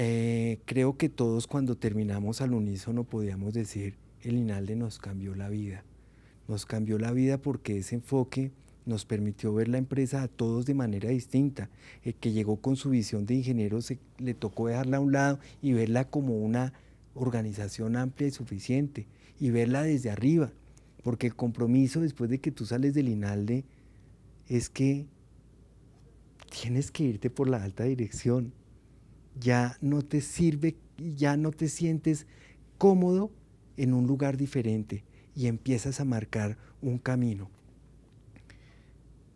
Eh, creo que todos cuando terminamos al no podíamos decir, el INALDE nos cambió la vida. Nos cambió la vida porque ese enfoque nos permitió ver la empresa a todos de manera distinta. El que llegó con su visión de ingeniero se, le tocó dejarla a un lado y verla como una organización amplia y suficiente y verla desde arriba, porque el compromiso después de que tú sales del INALDE es que tienes que irte por la alta dirección ya no te sirve, ya no te sientes cómodo en un lugar diferente y empiezas a marcar un camino.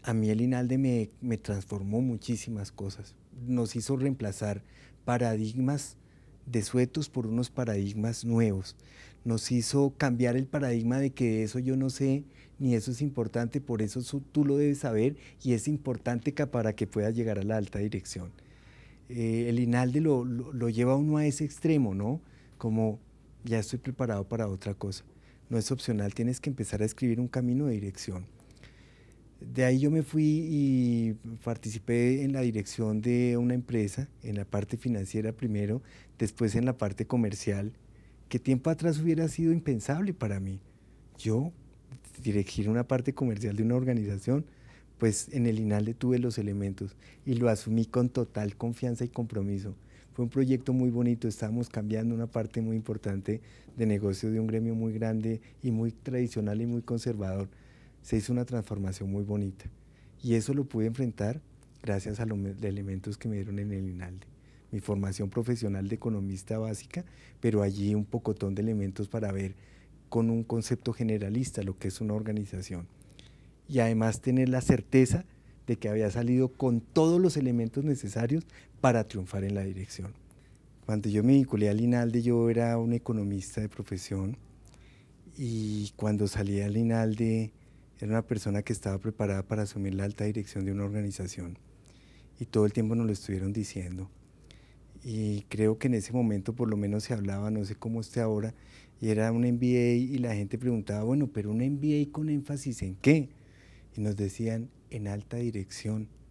A mí el INALDE me, transformó muchísimas cosas. Nos hizo reemplazar paradigmas desuetos por unos paradigmas nuevos. Nos hizo cambiar el paradigma de que eso yo no sé, ni eso es importante, por eso tú lo debes saber y es importante para que puedas llegar a la alta dirección. Eh, el INALDE lo, lo, lo, lleva uno a ese extremo, ¿no? Como ya estoy preparado para otra cosa. No es opcional, tienes que empezar a escribir un camino de dirección. De ahí yo me fui y participé en la dirección de una empresa, en la parte financiera primero, después en la parte comercial, que tiempo atrás hubiera sido impensable para mí. Yo dirigir una parte comercial de una organización, pues en el INALDE tuve los elementos y lo asumí con total confianza y compromiso. Fue un proyecto muy bonito, estábamos cambiando una parte muy importante de negocio de un gremio muy grande y muy tradicional y muy conservador. Se hizo una transformación muy bonita y eso lo pude enfrentar gracias a los elementos que me dieron en el INALDE. Mi formación profesional de economista básica, pero allí un pocotón de elementos para ver con un concepto generalista lo que es una organización y además tener la certeza de que había salido con todos los elementos necesarios para triunfar en la dirección. Cuando yo me vinculé al INALDE, yo era un economista de profesión y cuando salí al INALDE era una persona que estaba preparada para asumir la alta dirección de una organización y todo el tiempo nos lo estuvieron diciendo. Y creo que en ese momento por lo menos se hablaba, no sé cómo esté ahora, y era un MBA y la gente preguntaba, bueno, pero un MBA con énfasis en qué? y nos decían en alta dirección